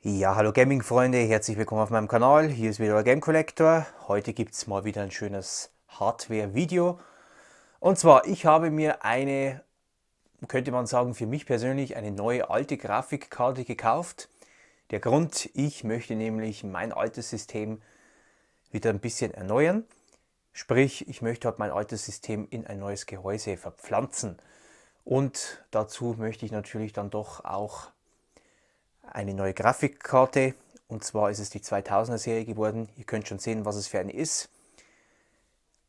Ja, hallo Gaming-Freunde, herzlich willkommen auf meinem Kanal. Hier ist wieder euer Game Collector. Heute gibt es mal wieder ein schönes Hardware-Video. Und zwar, ich habe mir eine, könnte man sagen, für mich persönlich eine neue alte Grafikkarte gekauft. Der Grund, ich möchte nämlich mein altes System wieder ein bisschen erneuern. Sprich, ich möchte halt mein altes System in ein neues Gehäuse verpflanzen. Und dazu möchte ich natürlich dann doch auch eine neue Grafikkarte. Und zwar ist es die 2000er Serie geworden. Ihr könnt schon sehen, was es für eine ist.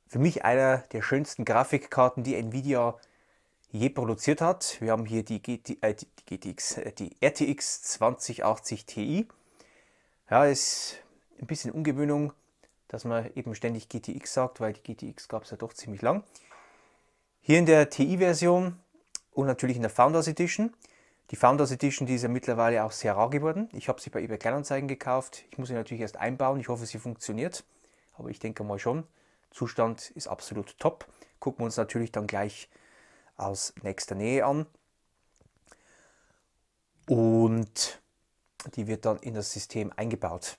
Für mich einer der schönsten Grafikkarten, die Nvidia je produziert hat. Wir haben hier die, GT, äh, die, GTX, äh, die RTX 2080 Ti. Ja, ist ein bisschen Ungewöhnung dass man eben ständig GTX sagt, weil die GTX gab es ja doch ziemlich lang. Hier in der TI-Version und natürlich in der Founders Edition. Die Founders Edition, die ist ja mittlerweile auch sehr rar geworden. Ich habe sie bei eBay Kleinanzeigen gekauft. Ich muss sie natürlich erst einbauen. Ich hoffe, sie funktioniert. Aber ich denke mal schon. Zustand ist absolut top. Gucken wir uns natürlich dann gleich aus nächster Nähe an. Und die wird dann in das System eingebaut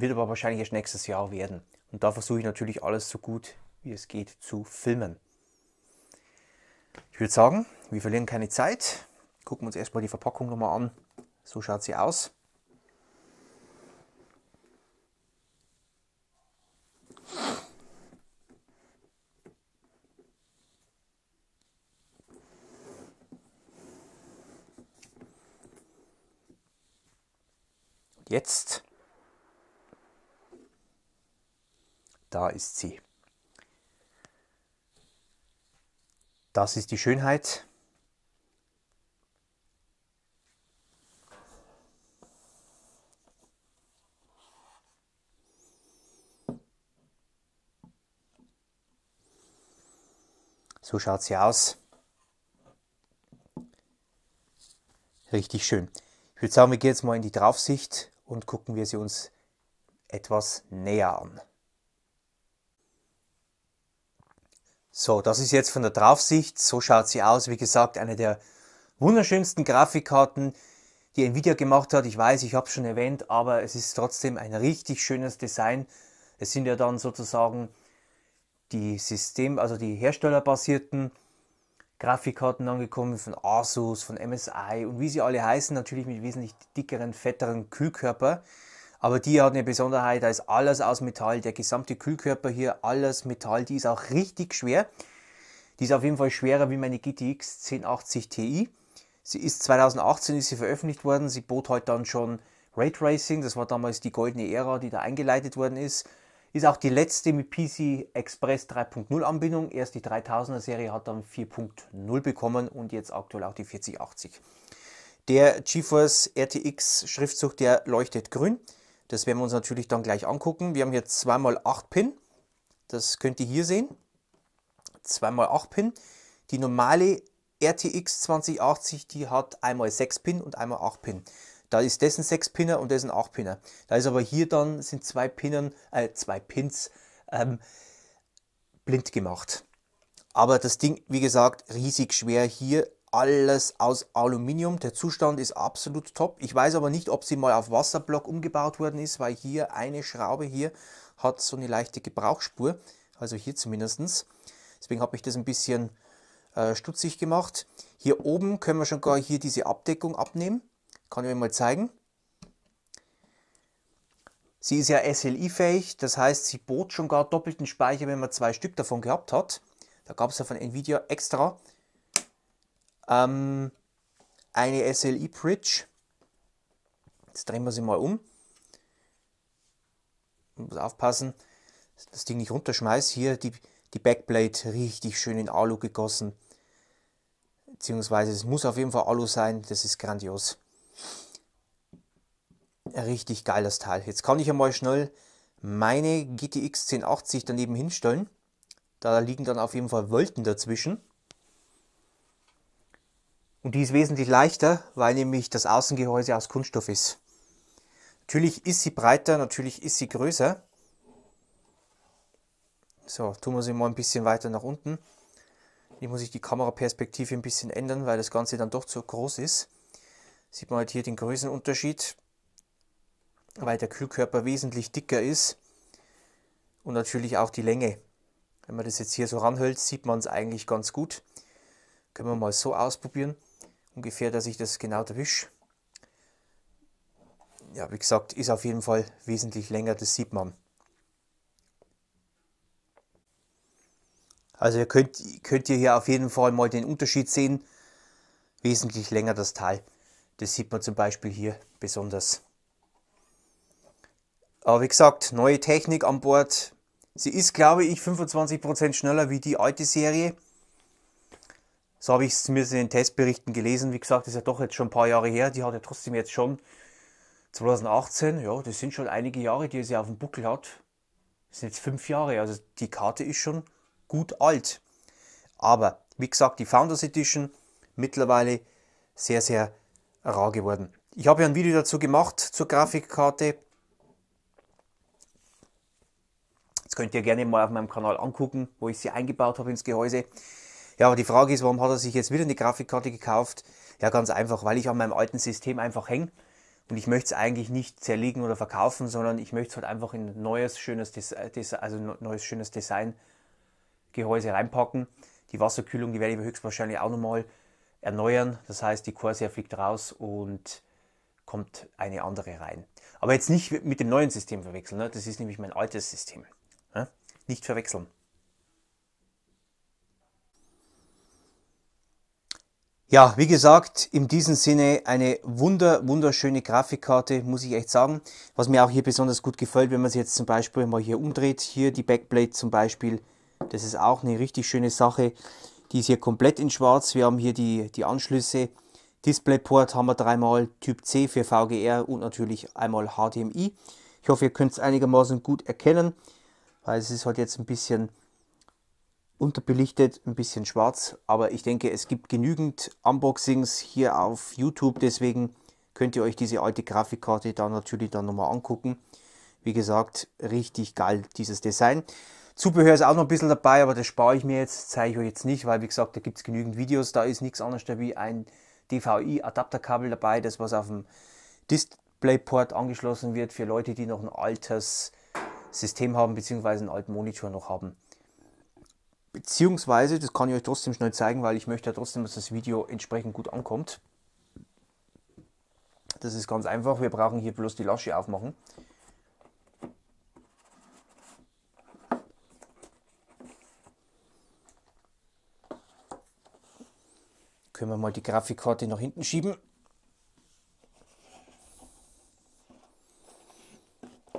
wird aber wahrscheinlich erst nächstes Jahr werden. Und da versuche ich natürlich alles so gut wie es geht zu filmen. Ich würde sagen, wir verlieren keine Zeit. Gucken wir uns erstmal die Verpackung nochmal an. So schaut sie aus. Jetzt da ist sie. Das ist die Schönheit. So schaut sie aus. Richtig schön. Ich würde sagen, wir gehen jetzt mal in die Draufsicht und gucken wir sie uns etwas näher an. So, das ist jetzt von der Draufsicht. So schaut sie aus. Wie gesagt, eine der wunderschönsten Grafikkarten, die Nvidia gemacht hat. Ich weiß, ich habe es schon erwähnt, aber es ist trotzdem ein richtig schönes Design. Es sind ja dann sozusagen die System, also die herstellerbasierten Grafikkarten angekommen von Asus, von MSI und wie sie alle heißen, natürlich mit wesentlich dickeren, fetteren Kühlkörper. Aber die hat eine Besonderheit, da ist alles aus Metall. Der gesamte Kühlkörper hier, alles Metall. Die ist auch richtig schwer. Die ist auf jeden Fall schwerer wie meine GTX 1080 Ti. Sie ist 2018 ist sie veröffentlicht worden. Sie bot halt dann schon Raytracing. Das war damals die goldene Ära, die da eingeleitet worden ist. Ist auch die letzte mit PC Express 3.0 Anbindung. Erst die 3000er Serie hat dann 4.0 bekommen und jetzt aktuell auch die 4080. Der GeForce RTX Schriftzug, der leuchtet grün. Das werden wir uns natürlich dann gleich angucken. Wir haben hier 2x8 Pin. Das könnt ihr hier sehen. 2x8 Pin. Die normale RTX 2080, die hat einmal 6 Pin und einmal 8 Pin. Da ist dessen 6 Pinner und dessen 8 Pinner. Da ist aber hier dann sind zwei Pinnen, äh, zwei Pins ähm, blind gemacht. Aber das Ding, wie gesagt, riesig schwer hier alles aus Aluminium. Der Zustand ist absolut top. Ich weiß aber nicht, ob sie mal auf Wasserblock umgebaut worden ist, weil hier eine Schraube hier hat so eine leichte Gebrauchsspur. Also hier zumindestens. Deswegen habe ich das ein bisschen äh, stutzig gemacht. Hier oben können wir schon gar hier diese Abdeckung abnehmen. Kann ich euch mal zeigen. Sie ist ja SLI-fähig, das heißt, sie bot schon gar doppelten Speicher, wenn man zwei Stück davon gehabt hat. Da gab es ja von Nvidia extra ähm, eine SLI Bridge. Jetzt drehen wir sie mal um. Ich muss aufpassen, dass das Ding nicht runterschmeißt. Hier die, die Backplate richtig schön in Alu gegossen. Beziehungsweise es muss auf jeden Fall Alu sein. Das ist grandios. Richtig geiles Teil. Jetzt kann ich einmal schnell meine GTX 1080 daneben hinstellen. Da liegen dann auf jeden Fall Wolken dazwischen. Und die ist wesentlich leichter, weil nämlich das Außengehäuse aus Kunststoff ist. Natürlich ist sie breiter, natürlich ist sie größer. So, tun wir sie mal ein bisschen weiter nach unten. Hier muss ich die Kameraperspektive ein bisschen ändern, weil das Ganze dann doch zu groß ist. Sieht man halt hier den Größenunterschied, weil der Kühlkörper wesentlich dicker ist und natürlich auch die Länge. Wenn man das jetzt hier so ranhält, sieht man es eigentlich ganz gut. Können wir mal so ausprobieren ungefähr, dass ich das genau erwische. Ja, wie gesagt, ist auf jeden Fall wesentlich länger, das sieht man. Also ihr könnt, könnt ihr hier auf jeden Fall mal den Unterschied sehen. Wesentlich länger das Teil. Das sieht man zum Beispiel hier besonders. Aber wie gesagt, neue Technik an Bord. Sie ist, glaube ich, 25% schneller wie die alte Serie. So habe ich es mir in den Testberichten gelesen. Wie gesagt, das ist ja doch jetzt schon ein paar Jahre her. Die hat ja trotzdem jetzt schon 2018, ja, das sind schon einige Jahre, die sie auf dem Buckel hat. Das sind jetzt fünf Jahre, also die Karte ist schon gut alt. Aber wie gesagt, die Founders Edition mittlerweile sehr, sehr rar geworden. Ich habe ja ein Video dazu gemacht zur Grafikkarte. Das könnt ihr gerne mal auf meinem Kanal angucken, wo ich sie eingebaut habe ins Gehäuse. Ja, aber die Frage ist, warum hat er sich jetzt wieder eine Grafikkarte gekauft? Ja, ganz einfach, weil ich an meinem alten System einfach hänge. Und ich möchte es eigentlich nicht zerlegen oder verkaufen, sondern ich möchte es halt einfach in neues, schönes, Des äh, also neues, schönes Design-Gehäuse reinpacken. Die Wasserkühlung, die werde ich höchstwahrscheinlich auch nochmal erneuern. Das heißt, die Corsair fliegt raus und kommt eine andere rein. Aber jetzt nicht mit dem neuen System verwechseln. Ne? Das ist nämlich mein altes System. Ne? Nicht verwechseln. Ja, wie gesagt, in diesem Sinne eine wunder, wunderschöne Grafikkarte, muss ich echt sagen. Was mir auch hier besonders gut gefällt, wenn man sie jetzt zum Beispiel mal hier umdreht, hier die Backplate zum Beispiel, das ist auch eine richtig schöne Sache. Die ist hier komplett in schwarz, wir haben hier die, die Anschlüsse, DisplayPort haben wir dreimal, Typ C für VGR und natürlich einmal HDMI. Ich hoffe, ihr könnt es einigermaßen gut erkennen, weil es ist halt jetzt ein bisschen unterbelichtet, ein bisschen schwarz, aber ich denke, es gibt genügend Unboxings hier auf YouTube, deswegen könnt ihr euch diese alte Grafikkarte da natürlich dann nochmal angucken. Wie gesagt, richtig geil dieses Design. Zubehör ist auch noch ein bisschen dabei, aber das spare ich mir jetzt, zeige ich euch jetzt nicht, weil wie gesagt, da gibt es genügend Videos, da ist nichts anderes wie ein DVI-Adapterkabel dabei, das was auf dem DisplayPort angeschlossen wird für Leute, die noch ein altes System haben, beziehungsweise einen alten Monitor noch haben. Beziehungsweise, das kann ich euch trotzdem schnell zeigen, weil ich möchte ja trotzdem, dass das Video entsprechend gut ankommt. Das ist ganz einfach. Wir brauchen hier bloß die Lasche aufmachen. Können wir mal die Grafikkarte nach hinten schieben.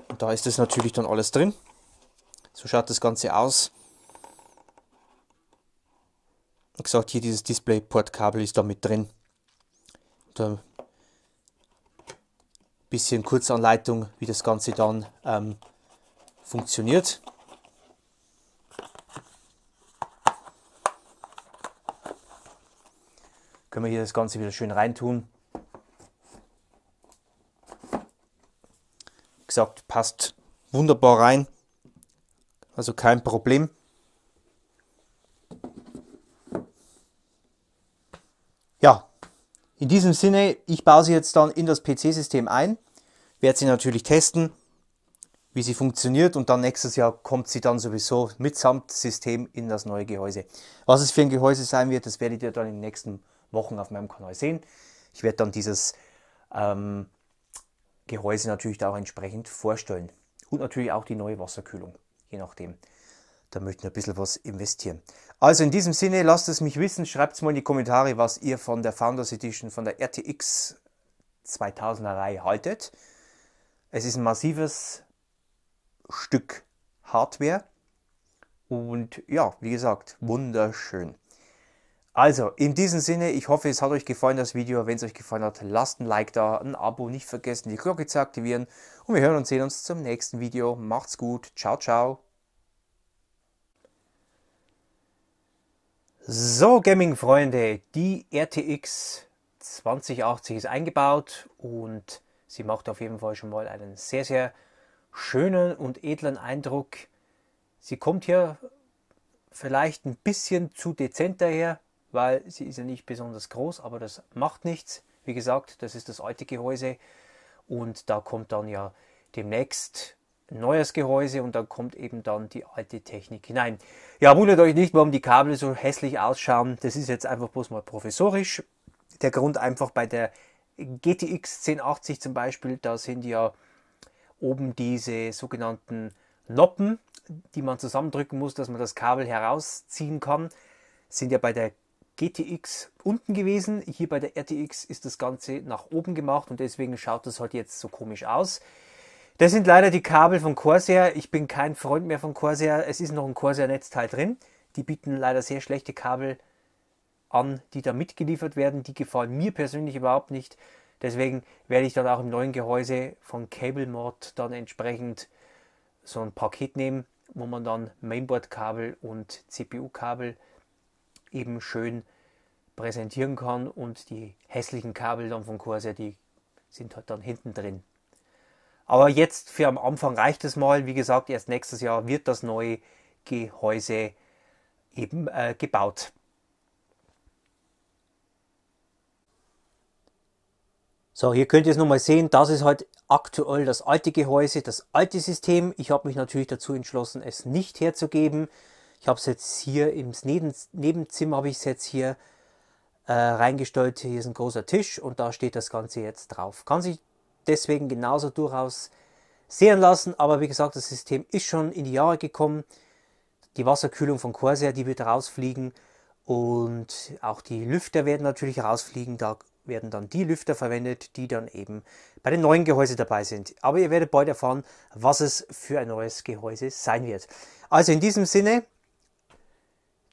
Und da ist das natürlich dann alles drin. So schaut das Ganze aus wie gesagt, hier dieses Displayport-Kabel ist da mit drin. Ein bisschen Kurzanleitung, wie das Ganze dann ähm, funktioniert. Können wir hier das Ganze wieder schön reintun. Wie gesagt, passt wunderbar rein. Also kein Problem. In diesem Sinne, ich baue sie jetzt dann in das PC-System ein, werde sie natürlich testen, wie sie funktioniert und dann nächstes Jahr kommt sie dann sowieso mitsamt System in das neue Gehäuse. Was es für ein Gehäuse sein wird, das werdet ihr dann in den nächsten Wochen auf meinem Kanal sehen. Ich werde dann dieses ähm, Gehäuse natürlich da auch entsprechend vorstellen und natürlich auch die neue Wasserkühlung, je nachdem da möchten wir ein bisschen was investieren. Also in diesem Sinne, lasst es mich wissen, schreibt es mal in die Kommentare, was ihr von der Founders Edition, von der RTX 2000er Reihe haltet. Es ist ein massives Stück Hardware und ja, wie gesagt, wunderschön. Also, in diesem Sinne, ich hoffe, es hat euch gefallen, das Video. Wenn es euch gefallen hat, lasst ein Like da, ein Abo, nicht vergessen, die Glocke zu aktivieren. Und wir hören und sehen uns zum nächsten Video. Macht's gut. Ciao, ciao. So, Gaming-Freunde, die RTX 2080 ist eingebaut und sie macht auf jeden Fall schon mal einen sehr, sehr schönen und edlen Eindruck. Sie kommt hier vielleicht ein bisschen zu dezent daher, weil sie ist ja nicht besonders groß, aber das macht nichts. Wie gesagt, das ist das alte Gehäuse und da kommt dann ja demnächst neues Gehäuse und dann kommt eben dann die alte Technik hinein. Ja, wundert euch nicht, warum die Kabel so hässlich ausschauen. Das ist jetzt einfach bloß mal professorisch. Der Grund einfach bei der GTX 1080 zum Beispiel, da sind ja oben diese sogenannten Noppen, die man zusammendrücken muss, dass man das Kabel herausziehen kann, sind ja bei der GTX unten gewesen. Hier bei der RTX ist das Ganze nach oben gemacht und deswegen schaut das halt jetzt so komisch aus. Das sind leider die Kabel von Corsair. Ich bin kein Freund mehr von Corsair. Es ist noch ein Corsair-Netzteil drin. Die bieten leider sehr schlechte Kabel an, die da mitgeliefert werden. Die gefallen mir persönlich überhaupt nicht. Deswegen werde ich dann auch im neuen Gehäuse von CableMod dann entsprechend so ein Paket nehmen, wo man dann Mainboard-Kabel und CPU-Kabel eben schön präsentieren kann und die hässlichen Kabel dann von Corsair, die sind halt dann hinten drin. Aber jetzt für am Anfang reicht es mal. Wie gesagt, erst nächstes Jahr wird das neue Gehäuse eben äh, gebaut. So, hier könnt ihr es nochmal sehen. Das ist halt aktuell das alte Gehäuse, das alte System. Ich habe mich natürlich dazu entschlossen, es nicht herzugeben. Ich habe es jetzt hier im Neben Nebenzimmer, habe ich es jetzt hier äh, reingestellt. Hier ist ein großer Tisch und da steht das Ganze jetzt drauf. Kann sich deswegen genauso durchaus sehen lassen. Aber wie gesagt, das System ist schon in die Jahre gekommen. Die Wasserkühlung von Corsair, die wird rausfliegen. Und auch die Lüfter werden natürlich rausfliegen. Da werden dann die Lüfter verwendet, die dann eben bei den neuen Gehäuse dabei sind. Aber ihr werdet bald erfahren, was es für ein neues Gehäuse sein wird. Also in diesem Sinne,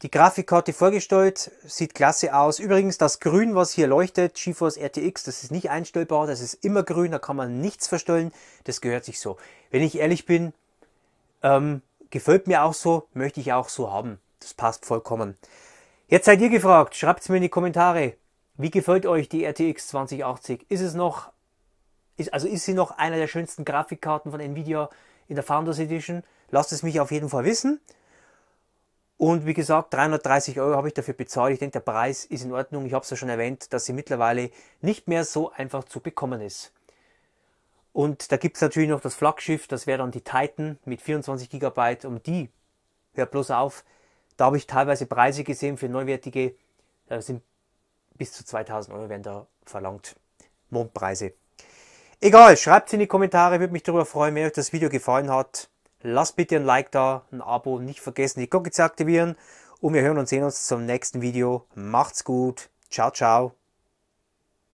die Grafikkarte vorgestellt, sieht klasse aus. Übrigens, das Grün, was hier leuchtet, GeForce RTX, das ist nicht einstellbar, das ist immer grün, da kann man nichts verstellen, das gehört sich so. Wenn ich ehrlich bin, ähm, gefällt mir auch so, möchte ich auch so haben. Das passt vollkommen. Jetzt seid ihr gefragt, schreibt es mir in die Kommentare. Wie gefällt euch die RTX 2080? Ist es noch, ist, also ist sie noch einer der schönsten Grafikkarten von Nvidia in der Founders Edition? Lasst es mich auf jeden Fall wissen. Und wie gesagt, 330 Euro habe ich dafür bezahlt. Ich denke, der Preis ist in Ordnung. Ich habe es ja schon erwähnt, dass sie mittlerweile nicht mehr so einfach zu bekommen ist. Und da gibt es natürlich noch das Flaggschiff, das wäre dann die Titan mit 24 GB. Und die, hör bloß auf, da habe ich teilweise Preise gesehen für neuwertige, da sind bis zu 2000 Euro werden da verlangt. Mondpreise. Egal, schreibt es in die Kommentare, würde mich darüber freuen, wenn euch das Video gefallen hat. Lasst bitte ein Like da, ein Abo, nicht vergessen die Glocke zu aktivieren und wir hören und sehen uns zum nächsten Video. Macht's gut, ciao, ciao.